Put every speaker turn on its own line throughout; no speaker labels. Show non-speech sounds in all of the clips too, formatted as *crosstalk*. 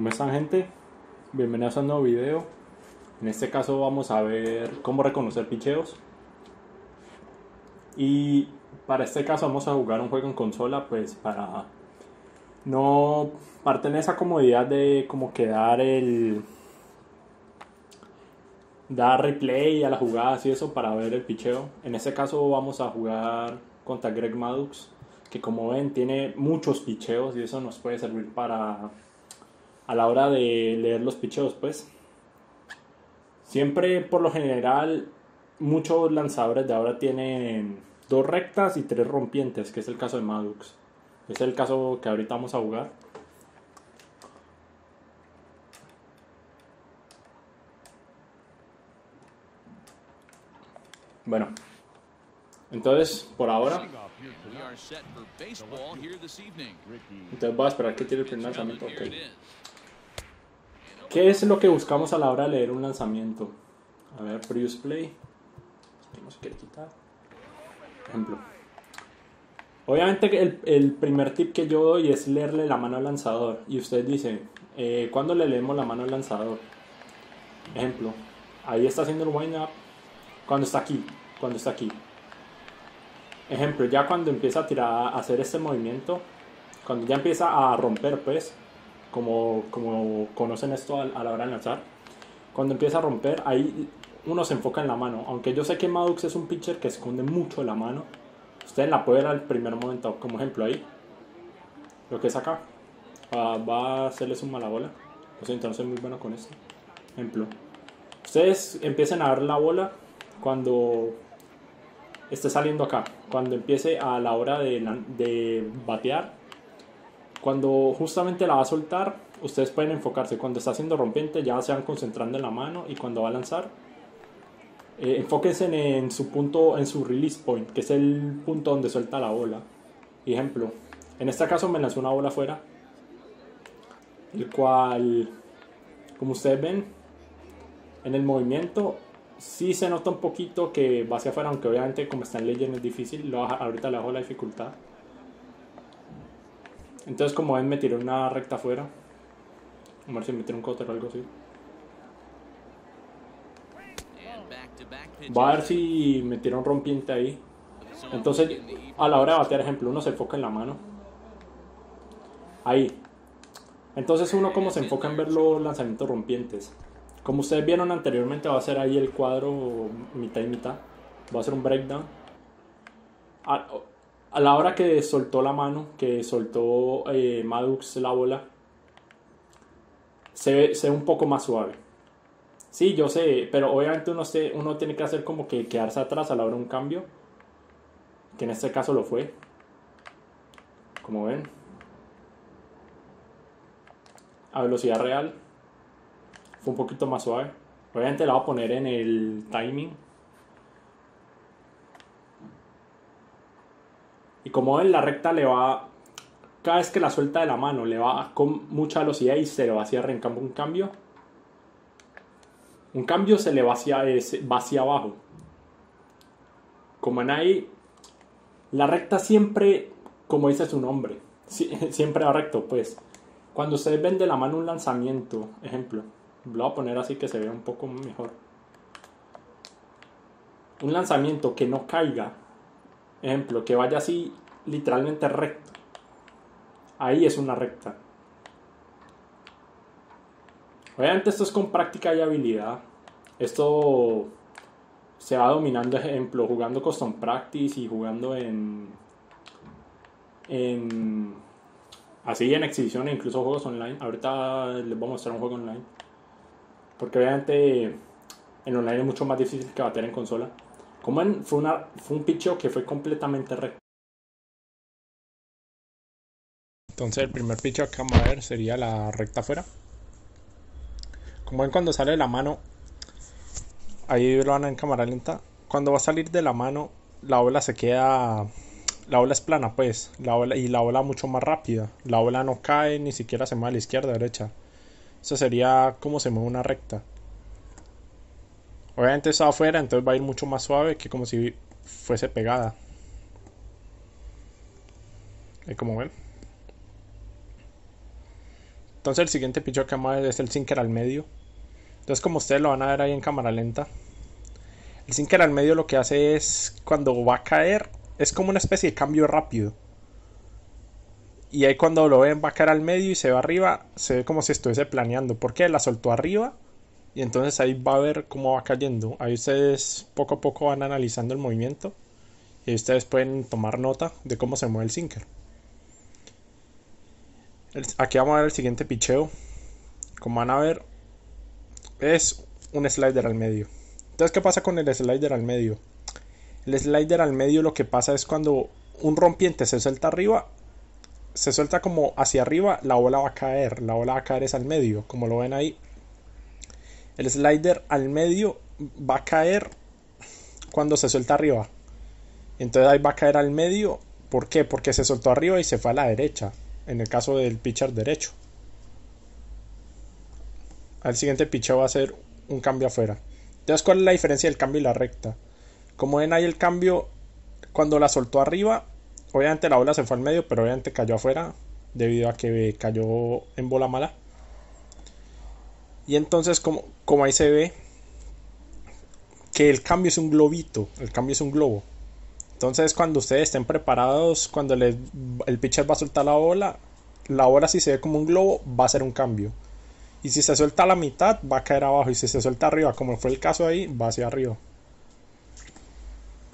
¿Cómo están gente? Bienvenidos a un nuevo video. En este caso vamos a ver cómo reconocer picheos. Y para este caso vamos a jugar un juego en consola pues para no parten esa comodidad de como quedar el dar replay a las jugadas y eso para ver el picheo. En este caso vamos a jugar contra Greg Maddux que como ven tiene muchos picheos y eso nos puede servir para a la hora de leer los picheos, pues. Siempre, por lo general, muchos lanzadores de ahora tienen dos rectas y tres rompientes, que es el caso de Madux. Es el caso que ahorita vamos a jugar. Bueno, entonces por ahora. Entonces voy a esperar que tire el primer lanzamiento. Okay. ¿Qué es lo que buscamos a la hora de leer un lanzamiento? A ver, preuse play. Que Ejemplo. Obviamente el, el, primer tip que yo doy es leerle la mano al lanzador. Y usted dice, eh, ¿cuándo le leemos la mano al lanzador? Ejemplo, ahí está haciendo el wind up. Cuando está aquí, cuando está aquí. Ejemplo, ya cuando empieza a tirar, a hacer este movimiento, cuando ya empieza a romper, pues, como, como conocen esto a, la hora de lanzar, cuando empieza a romper, ahí uno se enfoca en la mano. Aunque yo sé que Maddox es un pitcher que esconde mucho la mano, ustedes la pueden ver al primer momento, como ejemplo ahí, lo que es acá, va a hacerles un mala bola. Lo siento, no soy muy bueno con esto. Ejemplo, ustedes empiecen a ver la bola cuando esté saliendo acá, cuando empiece a la hora de, de batear cuando justamente la va a soltar, ustedes pueden enfocarse. Cuando está haciendo rompiente, ya se van concentrando en la mano y cuando va a lanzar, eh, enfóquense en, su punto, en su release point, que es el punto donde suelta la bola. Ejemplo, en este caso me lanzó una bola afuera, el cual, como ustedes ven, en el movimiento sí se nota un poquito que va hacia afuera, aunque obviamente como está en Legend es difícil, lo, ahorita le bajo la dificultad. Entonces, como ven, me tiré una recta afuera. A ver si me un cotter o algo así. Va a ver si me tiró un rompiente ahí. Entonces, a la hora de batear, ejemplo, uno se enfoca en la mano. Ahí. Entonces, uno como se enfoca en ver los lanzamientos rompientes. Como ustedes vieron anteriormente, va a ser ahí el cuadro mitad y mitad. Va a ser un breakdown. Ah, a la hora que soltó la mano, que soltó eh, Madux la bola, se ve, se un poco más suave. Sí, yo sé, pero obviamente uno, se, uno tiene que hacer como que quedarse atrás a la hora de un cambio, que en este caso lo fue. Como ven, a velocidad real, fue un poquito más suave. Obviamente la voy a poner en el timing Y como ven la recta le va, cada vez que la suelta de la mano, le va con mucha velocidad y se le vacía en cambio un cambio. Un cambio se le va hacia abajo. Como en ahí, la recta siempre, como dice su nombre, *laughs* siempre va recto, pues. Cuando ustedes ven de la mano un lanzamiento, ejemplo, lo voy a poner así que se vea un poco mejor. Un lanzamiento que no caiga Ejemplo, que vaya así literalmente recto. Ahí es una recta. Obviamente esto es con práctica y habilidad. Esto se va dominando, ejemplo, jugando custom practice y jugando en... en así en exhibiciones, incluso juegos online. Ahorita les voy a mostrar un juego online. Porque obviamente en online es mucho más difícil que bater en consola fue, un picho que fue completamente recto. Entonces el primer picho que vamos a ver sería la recta afuera. Como ven cuando sale la mano, ahí lo van en cámara lenta. Cuando va a salir de la mano, la ola se queda la ola es plana, pues, la ola, y la ola mucho más rápida. La ola no cae, ni siquiera se mueve a la izquierda, o derecha. Eso sería como se mueve una recta. Obviamente está afuera, entonces va a ir mucho más suave que como si fuese pegada. Ahí como ven. Entonces el siguiente picho que vamos a ver es el sinker al medio. Entonces como ustedes lo van a ver ahí en cámara lenta. El sinker al medio lo que hace es cuando va a caer es como una especie de cambio rápido. Y ahí cuando lo ven va a caer al medio y se va arriba, se ve como si estuviese planeando. Porque la soltó arriba y entonces ahí va a ver cómo va cayendo. Ahí ustedes poco a poco van analizando el movimiento y ustedes pueden tomar nota de cómo se mueve el sinker. Aquí vamos a ver el siguiente picheo. Como van a ver, es un slider al medio. Entonces, ¿qué pasa con el slider al medio? El slider al medio lo que pasa es cuando un rompiente se suelta arriba, se suelta como hacia arriba, la bola va a caer, la bola va a caer es al medio, como lo ven ahí, el slider al medio va a caer cuando se suelta arriba. Entonces ahí va a caer al medio. ¿Por qué? Porque se soltó arriba y se fue a la derecha. En el caso del pitcher derecho. Al siguiente pitcher va a ser un cambio afuera. Entonces, ¿cuál es la diferencia del cambio y la recta? Como ven ahí el cambio, cuando la soltó arriba, obviamente la bola se fue al medio, pero obviamente cayó afuera debido a que cayó en bola mala. Y entonces, como, como ahí se ve, que el cambio es un globito, el cambio es un globo. Entonces, cuando ustedes estén preparados, cuando el pitcher va a soltar la bola, la bola si se ve como un globo, va a ser un cambio. Y si se suelta a la mitad, va a caer abajo. Y si se suelta arriba, como fue el caso ahí, va hacia arriba.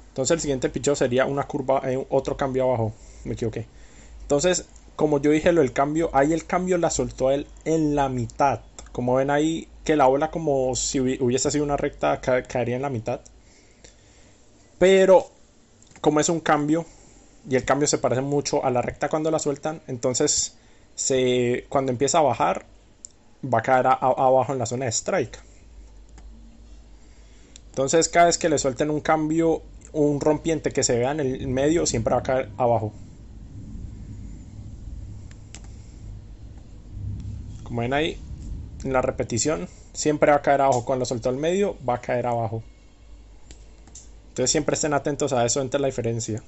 Entonces el siguiente pitcher sería una curva, eh, otro cambio abajo. Me equivoqué. Entonces, como yo dije lo del cambio, ahí el cambio la soltó él en la mitad. Como ven ahí que la ola como si hubiese sido una recta caería en la mitad. Pero como es un cambio y el cambio se parece mucho a la recta cuando la sueltan, entonces se, cuando empieza a bajar va a caer abajo en la zona de strike. Entonces cada vez que le suelten un cambio, un rompiente que se vea en el medio, siempre va a caer abajo. Como ven ahí, en la repetición siempre va a caer abajo. Cuando soltó al medio, va a caer abajo. Entonces siempre estén atentos a eso entre la diferencia.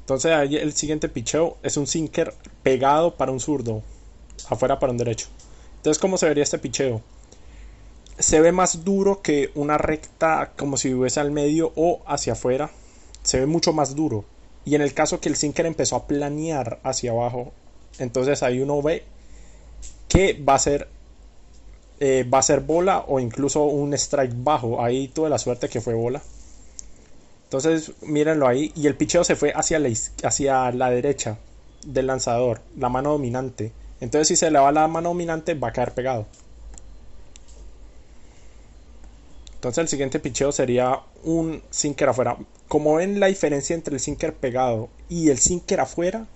Entonces ahí el siguiente picheo es un sinker pegado para un zurdo, afuera para un derecho. Entonces, ¿cómo se vería este picheo? Se ve más duro que una recta como si hubiese al medio o hacia afuera. Se ve mucho más duro. Y en el caso que el sinker empezó a planear hacia abajo, entonces ahí uno ve que va a ser eh, va a ser bola o incluso un strike bajo. Ahí tuve la suerte que fue bola. Entonces, mírenlo ahí. Y el picheo se fue hacia la, hacia la derecha del lanzador, la mano dominante. Entonces, si se le va la mano dominante, va a caer pegado. Entonces, el siguiente picheo sería un sinker afuera. Como ven, la diferencia entre el sinker pegado y el sinker afuera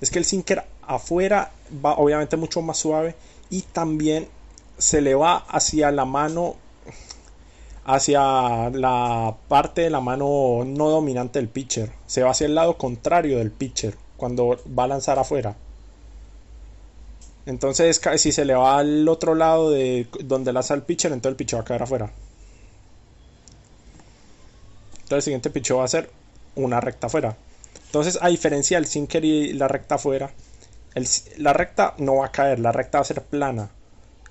es que el sinker afuera va obviamente mucho más suave y también se le va hacia la mano hacia la parte de la mano no dominante del pitcher. Se va hacia el lado contrario del pitcher cuando va a lanzar afuera. Entonces, si se le va al otro lado de donde lanza el pitcher, entonces el pitcher va a caer afuera. Entonces, el siguiente pitcher va a ser una recta afuera. Entonces, a diferencia del sinker y la recta afuera, la recta no va a caer, la recta va a ser plana.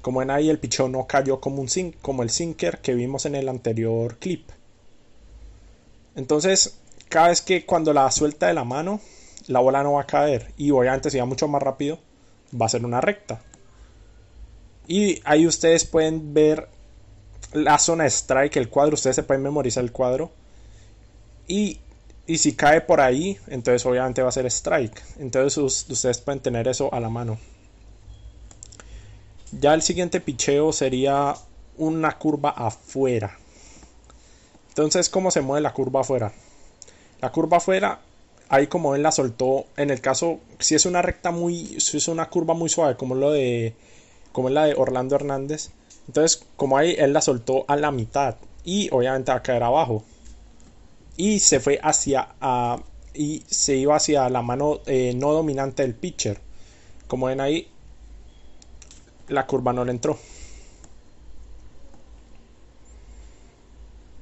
Como ven ahí, el pichón no cayó como, un como el sinker que vimos en el anterior clip. Entonces, cada vez que cuando la suelta de la mano, la bola no va a caer. Y obviamente, si va mucho más rápido, va a ser una recta. Y ahí ustedes pueden ver la zona strike, el cuadro. Ustedes se pueden memorizar el cuadro. Y y si cae por ahí, entonces obviamente va a ser strike. Entonces ustedes pueden tener eso a la mano. Ya el siguiente picheo sería una curva afuera. Entonces, ¿cómo se mueve la curva afuera? La curva afuera, ahí como él la soltó, en el caso, si es una recta muy, si es una curva muy suave, como lo de, como es la de Orlando Hernández, entonces como ahí él la soltó a la mitad y obviamente va a caer abajo y se fue hacia y se iba hacia la mano eh, no dominante del pitcher. Como ven ahí, la curva no le entró.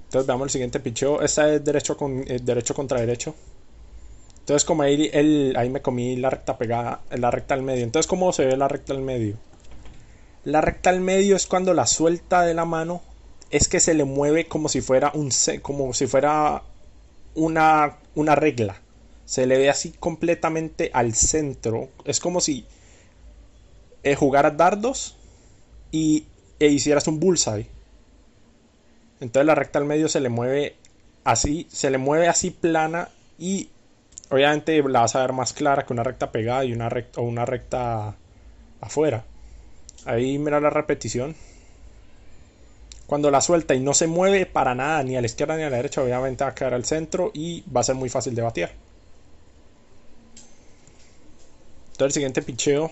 Entonces veamos el siguiente picheo. Esta es derecho, con, eh, derecho contra derecho. Entonces como ahí, el, ahí me comí la recta pegada, la recta al medio. Entonces ¿cómo se ve la recta al medio? La recta al medio es cuando la suelta de la mano es que se le mueve como si fuera un como si fuera una, una regla. Se le ve así completamente al centro. Es como si eh, jugaras dardos y e hicieras un bullseye. Entonces la recta al medio se le mueve así, se le mueve así plana y obviamente la vas a ver más clara que una recta pegada y una recta, o una recta afuera. Ahí mira la repetición. Cuando la suelta y no se mueve para nada, ni a la izquierda ni a la derecha, obviamente va a quedar al centro y va a ser muy fácil de batear. Entonces el siguiente picheo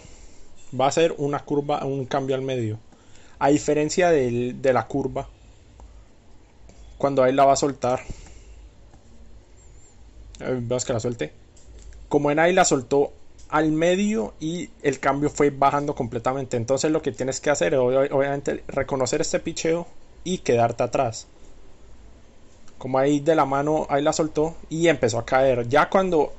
va a ser una curva, un cambio al medio. A diferencia del, de la curva, cuando ahí la va a soltar, veas que la suelte. Como en ahí la soltó al medio y el cambio fue bajando completamente. Entonces lo que tienes que hacer es obviamente reconocer este picheo y quedarte atrás. Como ahí de la mano, ahí la soltó y empezó a caer. Ya cuando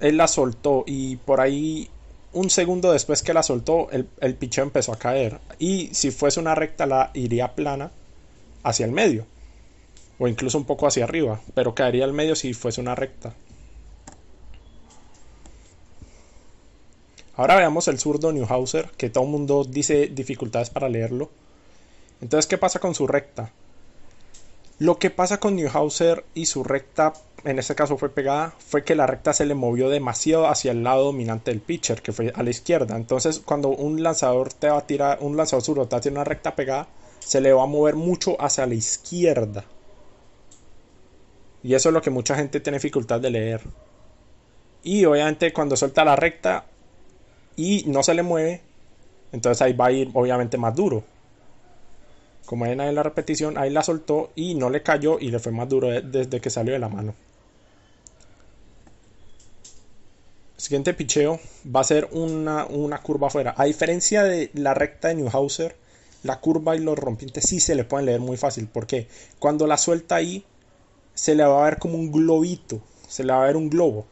él la soltó y por ahí un segundo después que la soltó, el, el empezó a caer. Y si fuese una recta, la iría plana hacia el medio. O incluso un poco hacia arriba. Pero caería al medio si fuese una recta. Ahora veamos el zurdo Newhauser, que todo el mundo dice dificultades para leerlo. Entonces, ¿qué pasa con su recta? Lo que pasa con Newhauser y su recta, en este caso fue pegada, fue que la recta se le movió demasiado hacia el lado dominante del pitcher, que fue a la izquierda. Entonces, cuando un lanzador te va a tirar, un lanzador surota tiene una recta pegada, se le va a mover mucho hacia la izquierda. Y eso es lo que mucha gente tiene dificultad de leer. Y obviamente cuando suelta la recta y no se le mueve, entonces ahí va a ir obviamente más duro. Como hay en la repetición, ahí la soltó y no le cayó y le fue más duro desde que salió de la mano. Siguiente picheo va a ser una, curva afuera. A diferencia de la recta de Newhauser, la curva y los rompientes sí se le pueden leer muy fácil. Porque cuando la suelta ahí, se le va a ver como un globito, se le va a ver un globo.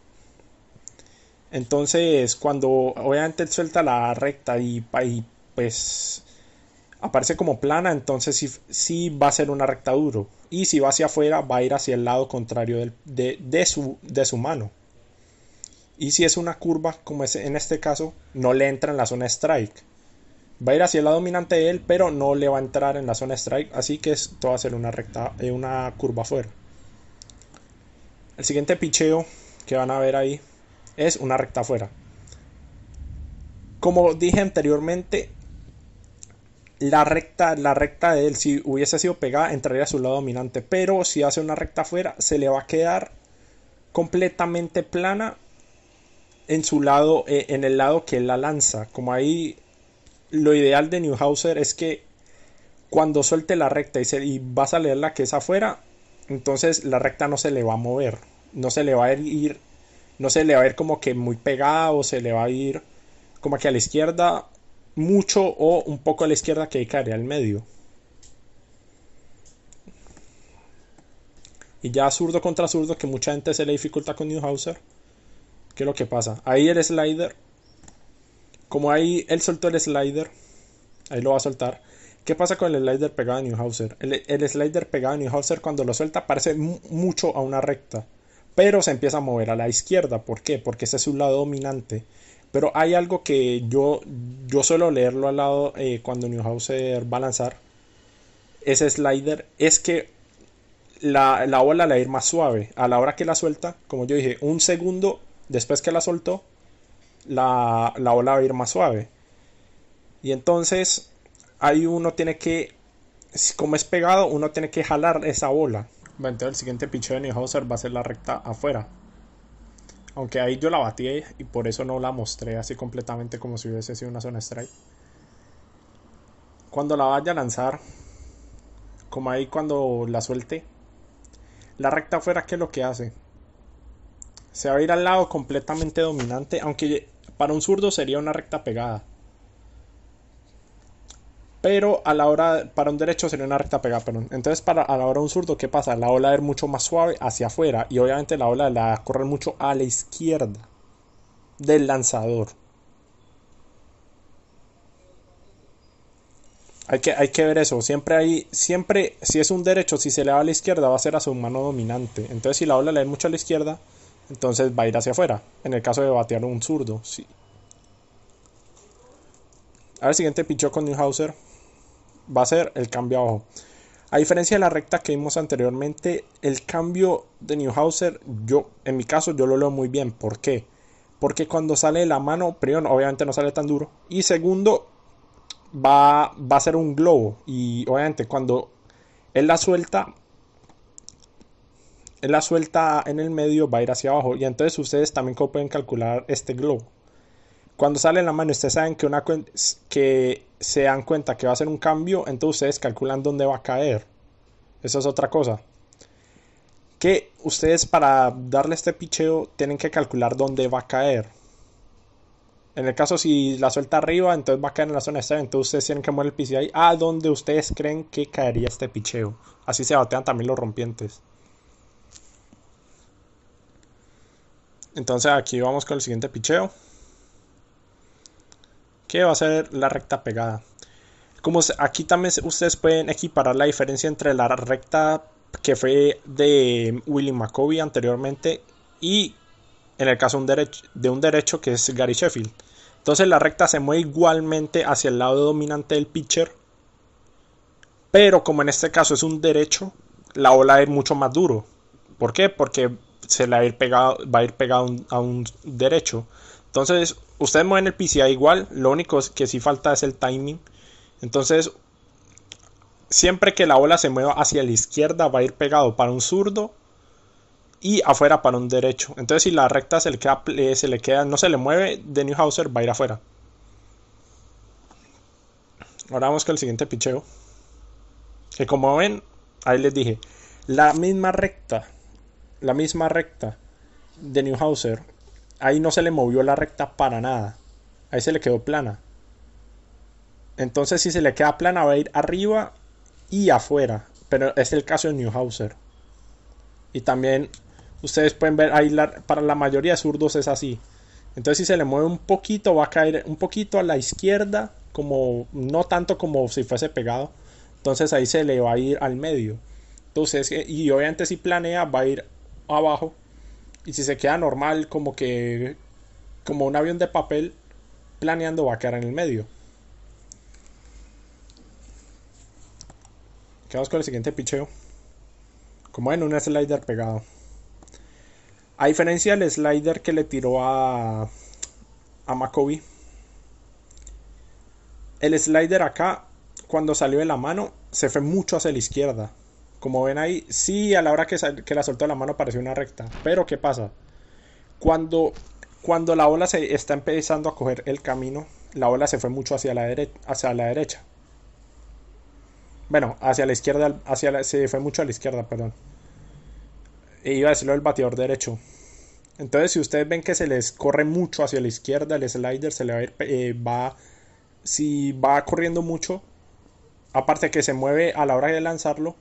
Entonces, cuando obviamente suelta la recta y, y pues aparece como plana, entonces sí, va a ser una recta duro. Y si va hacia afuera, va a ir hacia el lado contrario de, su, de, su, mano. Y si es una curva, como es en este caso, no le entra en la zona strike. Va a ir hacia el lado dominante de él, pero no le va a entrar en la zona strike. Así que esto va a ser una, recta, eh, una curva afuera. El siguiente picheo que van a ver ahí es una recta afuera. Como dije anteriormente, la recta, la recta de él, si hubiese sido pegada, entraría a su lado dominante. Pero si hace una recta afuera, se le va a quedar completamente plana en su lado, eh, en el lado que él la lanza. Como ahí, lo ideal de Newhauser es que cuando suelte la recta y, se, va a leer la que es afuera, entonces la recta no se le va a mover, no se le va a ir, no se le va a ver como que muy pegada o se le va a ir como que a la izquierda mucho o un poco a la izquierda que caería al medio. Y ya zurdo contra zurdo, que mucha gente se le dificulta con Newhauser. ¿Qué es lo que pasa? Ahí el slider. Como ahí él soltó el slider. Ahí lo va a soltar. ¿Qué pasa con el slider pegado a Newhauser? El, slider pegado a Newhauser cuando lo suelta parece mucho a una recta. Pero se empieza a mover a la izquierda. ¿Por qué? Porque ese es un lado dominante. Pero hay algo que yo, yo suelo leerlo al lado eh, cuando Newhouser va a lanzar. Ese slider es que la, la va la ir más suave. A la hora que la suelta, como yo dije, un segundo después que la soltó, la, la ola va a ir más suave. Y entonces ahí uno tiene que, como es pegado, uno tiene que jalar esa bola. Entonces el siguiente pitch de Newhouser va a ser la recta afuera. Aunque ahí yo la batí y por eso no la mostré así completamente como si hubiese sido una zona strike. Cuando la vaya a lanzar, como ahí cuando la suelte, la recta afuera, ¿qué es lo que hace? Se va a ir al lado completamente dominante, aunque para un zurdo sería una recta pegada pero a la hora, para un derecho sería una recta pegada, pero Entonces, para, a la hora un zurdo, ¿qué pasa? La ola es mucho más suave hacia afuera y obviamente la ola la corre mucho a la izquierda del lanzador. Hay que, hay que ver eso. Siempre hay, siempre, si es un derecho, si se le va a la izquierda, va a ser a su mano dominante. Entonces, si la ola le da mucho a la izquierda, entonces va a ir hacia afuera. En el caso de batear un zurdo, sí. Ahora el siguiente pichón con Newhauser va a ser el cambio abajo. A diferencia de la recta que vimos anteriormente, el cambio de Newhauser, yo, en mi caso, yo lo leo muy bien. ¿Por qué? Porque cuando sale de la mano, primero, obviamente no sale tan duro. Y segundo, va, va a ser un globo. Y obviamente cuando él la suelta, él la suelta en el medio, va a ir hacia abajo. Y entonces ustedes también pueden calcular este globo. Cuando sale en la mano, ustedes saben que, una que se dan cuenta que va a ser un cambio, entonces ustedes calculan dónde va a caer. Eso es otra cosa. Que ustedes para darle este picheo tienen que calcular dónde va a caer. En el caso si la suelta arriba, entonces va a caer en la zona externa. Entonces ustedes tienen que mover el picheo a donde ustedes creen que caería este picheo. Así se batean también los rompientes. Entonces aquí vamos con el siguiente picheo que va a ser la recta pegada. Como aquí también ustedes pueden equiparar la diferencia entre la recta que fue de Willy McCovey anteriormente y en el caso de un derecho que es Gary Sheffield. Entonces la recta se mueve igualmente hacia el lado dominante del pitcher, pero como en este caso es un derecho, la ola es mucho más duro. ¿Por qué? Porque se le va a ir pegado, va a, ir pegado a un derecho. Entonces, ustedes mueven el PCI igual, lo único que sí falta es el timing. Entonces, siempre que la bola se mueva hacia la izquierda, va a ir pegado para un zurdo y afuera para un derecho. Entonces, si la recta se le queda, se le queda no se le mueve, de Newhauser va a ir afuera. Ahora vamos con el siguiente picheo. Que como ven, ahí les dije, la misma recta, la misma recta de Newhauser ahí no se le movió la recta para nada. Ahí se le quedó plana. Entonces, si se le queda plana, va a ir arriba y afuera. Pero es el caso de Newhauser. Y también ustedes pueden ver ahí para la mayoría de zurdos es así. Entonces, si se le mueve un poquito, va a caer un poquito a la izquierda, como no tanto como si fuese pegado. Entonces ahí se le va a ir al medio. Entonces, y obviamente si planea, va a ir abajo y si se queda normal, como que. como un avión de papel planeando va a quedar en el medio. Quedamos con el siguiente picheo. Como en un slider pegado. A diferencia del slider que le tiró a. a El slider acá, cuando salió de la mano, se fue mucho hacia la izquierda. Como ven ahí, sí, a la hora que, la soltó de la mano pareció una recta. Pero ¿qué pasa? Cuando, cuando la ola se está empezando a coger el camino, la ola se fue mucho hacia la, derecha, hacia la derecha. Bueno, hacia la izquierda, hacia se fue mucho a la izquierda, perdón. E iba a decirlo el bateador derecho. Entonces, si ustedes ven que se les corre mucho hacia la izquierda, el slider se le va a ir, eh, va, si va corriendo mucho, aparte que se mueve a la hora de lanzarlo,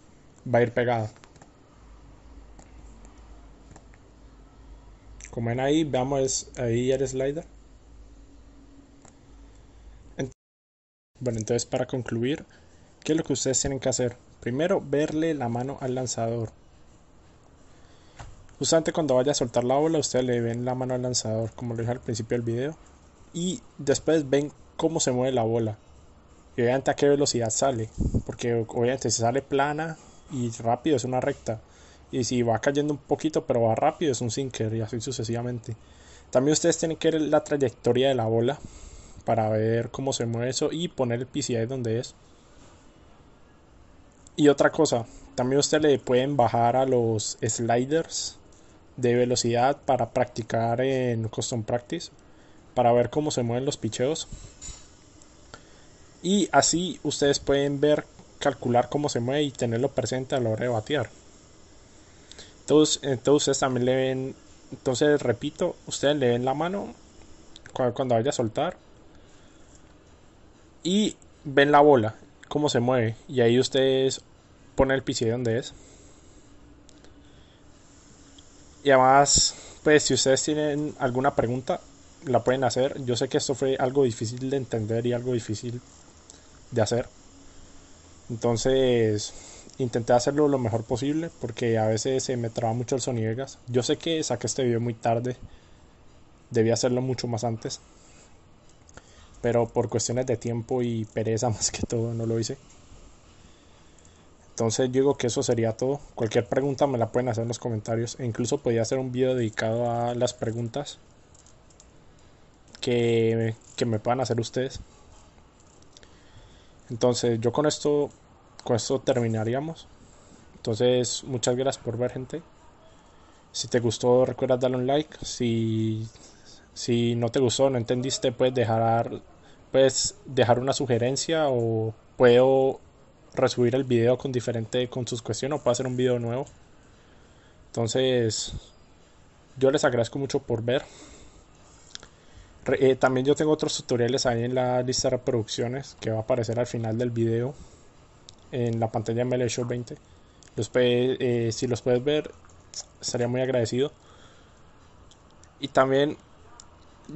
va a ir pegada. Como ven ahí, veamos ahí el slider. bueno, entonces para concluir, ¿qué es lo que ustedes tienen que hacer? Primero, verle la mano al lanzador. Justamente cuando vaya a soltar la bola, ustedes le ven la mano al lanzador, como lo dije al principio del video. Y después ven cómo se mueve la bola. Y vean a qué velocidad sale. Porque obviamente si sale plana, y rápido es una recta. Y si va cayendo un poquito pero va rápido es un sinker y así sucesivamente. También ustedes tienen que ver la trayectoria de la bola para ver cómo se mueve eso y poner el PCI donde es. Y otra cosa, también ustedes le pueden bajar a los sliders de velocidad para practicar en custom practice, para ver cómo se mueven los picheos. Y así ustedes pueden ver calcular cómo se mueve y tenerlo presente a la hora de batear. Entonces, entonces ustedes también le ven, entonces repito, ustedes le ven la mano cuando, vaya a soltar y ven la bola, cómo se mueve y ahí ustedes ponen el PC donde es. Y además, pues si ustedes tienen alguna pregunta, la pueden hacer. Yo sé que esto fue algo difícil de entender y algo difícil de hacer. Entonces intenté hacerlo lo mejor posible porque a veces se me traba mucho el soniegas Yo sé que saqué este video muy tarde, debía hacerlo mucho más antes, pero por cuestiones de tiempo y pereza *laughs* más que todo no lo hice. Entonces digo que eso sería todo. Cualquier pregunta me la pueden hacer en los comentarios. E incluso podría hacer un video dedicado a las preguntas que me puedan hacer ustedes. Entonces, yo con esto, con esto terminaríamos. Entonces, muchas gracias por ver, gente. Si te gustó, recuerda darle un like. Si, si no te gustó, no entendiste, puedes dejar, puedes dejar una sugerencia o puedo resubir el video con diferente con sus cuestiones o puedo hacer un video nuevo. Entonces, yo les agradezco mucho por ver. Eh, también yo tengo otros tutoriales ahí en la lista de reproducciones que va a aparecer al final del video en la pantalla de 20. Los eh, si los puedes ver, estaría muy agradecido. Y también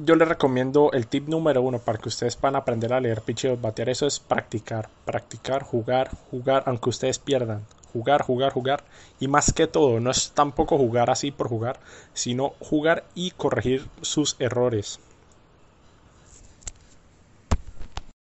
yo les recomiendo el tip número uno para que ustedes puedan aprender a leer picheos, batear. Eso es practicar, practicar, jugar, jugar, aunque ustedes pierdan. Jugar, jugar, jugar. Y más que todo, no es tampoco jugar así por jugar, sino jugar y corregir sus errores.